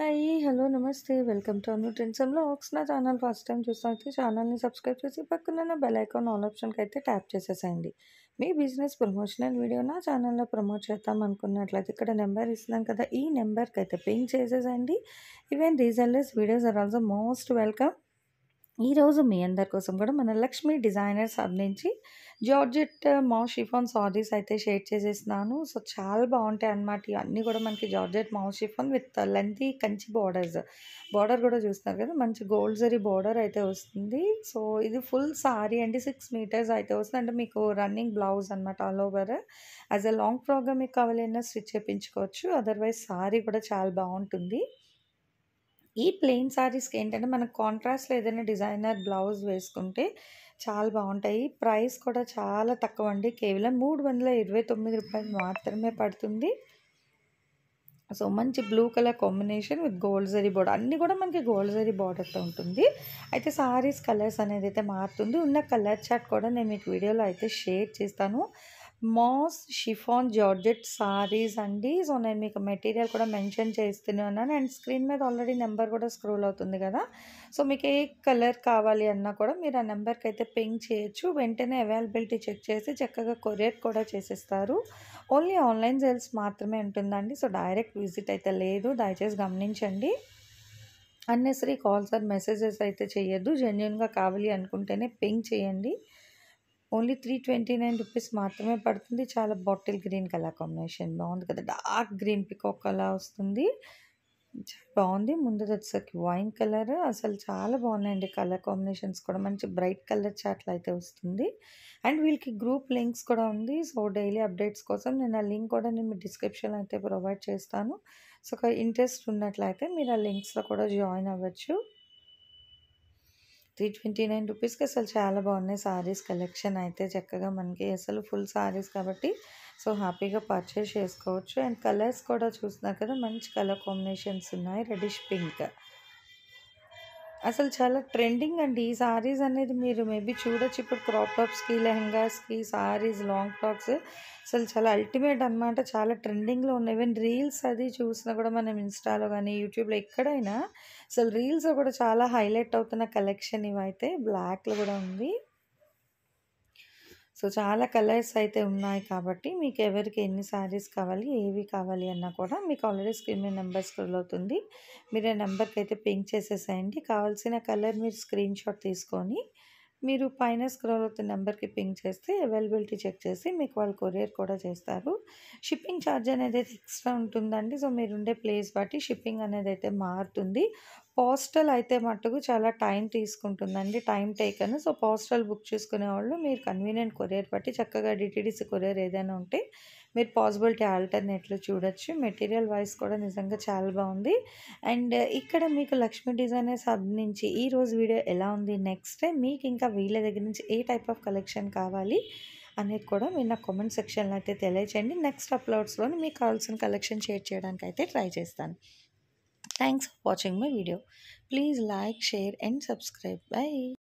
Hi hello నమస్తే welcome to అన్యూ టెన్సమ్ ఒక నా ఛానల్ ఫస్ట్ టైం చూసినైతే ఛానల్ని సబ్స్క్రైబ్ చేసి పక్కన బెల్ ఐకాన్ ఆన్ ఆప్షన్కి అయితే ట్యాప్ చేసేసేయండి మీ బిజినెస్ ప్రమోషనల్ వీడియో నా ఛానల్లో ప్రమోట్ చేద్దాం అనుకున్నట్లయితే ఇక్కడ నెంబర్ ఇస్తున్నాం కదా ఈ నెంబర్కి అయితే పింక్ చేసేసేయండి ఈవెన్ రీజన్లెస్ videos are also most welcome ఈరోజు మీ అందరి కోసం కూడా మన లక్ష్మీ డిజైనర్స్ అందించి జార్జెట్ మా షిఫాన్ సారీస్ అయితే షేర్ చేసేసినాను సో చాలా బాగుంటాయి అనమాట ఇవన్నీ కూడా మనకి జార్జెట్ మా chiffon with lengthy Kanchi borders border కూడా చూస్తున్నారు కదా మంచి గోల్డ్ జరీ బార్డర్ అయితే వస్తుంది సో ఇది ఫుల్ సారీ అండి సిక్స్ మీటర్స్ అయితే వస్తుంది అంటే మీకు రన్నింగ్ బ్లౌజ్ అనమాట all over as a long program మీకు కావాలన్నా స్టిచ్ చేయించుకోవచ్చు అదర్వైజ్ సారీ కూడా చాలా బాగుంటుంది ఈ ప్లెయిన్ శారీస్కి ఏంటంటే మనకు కాంట్రాస్ట్లో ఏదైనా డిజైనర్ బ్లౌజ్ వేసుకుంటే చాలా బాగుంటాయి ప్రైస్ కూడా చాలా తక్కువ అండి కేవలం మూడు వందల ఇరవై తొమ్మిది రూపాయలు మాత్రమే పడుతుంది సో మంచి blue colour combination with gold zari border అన్నీ కూడా మనకి గోల్డ్ జరీ బార్డర్తో ఉంటుంది అయితే సారీస్ కలర్స్ అనేది అయితే మారుతుంది ఉన్న కలర్ చాట్ కూడా నేను మీకు వీడియోలో అయితే షేర్ చేస్తాను మాస్ షిఫాన్ జార్జెట్ సారీస్ అండి సో నేను మీకు మెటీరియల్ కూడా మెన్షన్ చేస్తున్నాను అండ్ స్క్రీన్ మీద ఆల్రెడీ నెంబర్ కూడా స్క్రోల్ అవుతుంది కదా సో మీకు ఏ కలర్ కావాలి అన్నా కూడా మీరు ఆ నెంబర్కి అయితే పింక్ చేయొచ్చు వెంటనే అవైలబిలిటీ చెక్ చేసి చక్కగా కొరియర్ కూడా చేసేస్తారు ఓన్లీ ఆన్లైన్ సేల్స్ మాత్రమే ఉంటుందండి సో డైరెక్ట్ విజిట్ అయితే లేదు దయచేసి గమనించండి అన్నెసరీ కాల్స్ ఆర్ మెసేజెస్ అయితే చేయొద్దు జెన్యున్గా కావాలి అనుకుంటేనే పింక్ చేయండి only three twenty nine rupees మాత్రమే పడుతుంది చాలా బాటిల్ గ్రీన్ కలర్ కాంబినేషన్ బాగుంది కదా డార్క్ గ్రీన్ పికాక్ అలా వస్తుంది బాగుంది ముందు వచ్చేసరికి వైన్ కలర్ అసలు చాలా బాగున్నాయండి కలర్ కాంబినేషన్స్ కూడా మంచి బ్రైట్ కలర్ చాట్లు అయితే వస్తుంది అండ్ వీళ్ళకి గ్రూప్ లింక్స్ కూడా ఉంది సో డైలీ అప్డేట్స్ కోసం నేను ఆ లింక్ కూడా నేను మీ డిస్క్రిప్షన్ అయితే ప్రొవైడ్ చేస్తాను సో ఇంట్రెస్ట్ ఉన్నట్లయితే మీరు ఆ లింక్స్లో కూడా జాయిన్ అవ్వచ్చు త్రీ ట్వంటీ నైన్ రూపీస్కి అసలు చాలా బాగున్నాయి సారీస్ కలెక్షన్ అయితే చక్కగా మనకి అసలు ఫుల్ సారీస్ కాబట్టి సో హ్యాపీగా పర్చేస్ చేసుకోవచ్చు అండ్ కలర్స్ కూడా చూసినా కదా మంచి కలర్ కాంబినేషన్స్ ఉన్నాయి రెడిష్ పింక్ అసలు చాలా ట్రెండింగ్ అండి ఈ సారీస్ అనేది మీరు మేబీ చూడొచ్చు ఇప్పుడు క్రాప్ టాప్స్కి లెహంగాస్కి సారీస్ లాంగ్ టాప్స్ అసలు చాలా అల్టిమేట్ అనమాట చాలా ట్రెండింగ్లో ఉన్నాయి ఈవెన్ రీల్స్ అది చూసినా కూడా మనం ఇన్స్టాలో కానీ యూట్యూబ్లో ఎక్కడైనా అసలు రీల్స్ కూడా చాలా హైలైట్ అవుతున్న కలెక్షన్ ఇవైతే బ్లాక్లో కూడా ఉంది సో చాలా కలర్స్ అయితే ఉన్నాయి కాబట్టి మీకు ఎవరికి ఎన్ని శారీస్ కావాలి ఏవి కావాలి అన్నా కూడా మీకు ఆల్రెడీ స్క్రీన్ మీద నెంబర్ స్క్రోల్ అవుతుంది మీరు ఆ నెంబర్కి అయితే పింక్ చేసేసేయండి కావాల్సిన కలర్ మీరు స్క్రీన్ షాట్ తీసుకొని మీరు పైన స్క్రోల్ అవుతున్న నెంబర్కి పింక్ చేస్తే అవైలబిలిటీ చెక్ చేసి మీకు వాళ్ళు కొరియర్ కూడా చేస్తారు షిప్పింగ్ ఛార్జ్ అనేది ఎక్స్ట్రా ఉంటుందండి సో మీరు ఉండే ప్లేస్ బట్టి షిప్పింగ్ అనేది అయితే మారుతుంది పోస్టల్ అయితే మట్టుకు చాలా టైం తీసుకుంటుందండి time taken so postal book చేసుకునే వాళ్ళు మీరు కన్వీనియంట్ కొరియర్ బట్టి చక్కగా డిటీడీసీ కొరియర్ ఏదైనా ఉంటే మీరు పాసిబిలిటీ ఆల్టర్నేట్లు చూడొచ్చు మెటీరియల్ వైజ్ కూడా నిజంగా చాలా బాగుంది అండ్ ఇక్కడ మీకు లక్ష్మీ డిజైనర్స్ హబ్ నుంచి ఈరోజు వీడియో ఎలా ఉంది నెక్స్ట్ మీకు ఇంకా వీళ్ళ దగ్గర నుంచి ఏ టైప్ ఆఫ్ కలెక్షన్ కావాలి అనేది కూడా మీరు నా కామెంట్ సెక్షన్లో అయితే తెలియచేయండి నెక్స్ట్ అప్లోడ్స్లో మీకు కావాల్సిన కలెక్షన్ షేర్ చేయడానికి అయితే ట్రై చేస్తాను Thanks for watching my video. Please like, share and subscribe. Bye.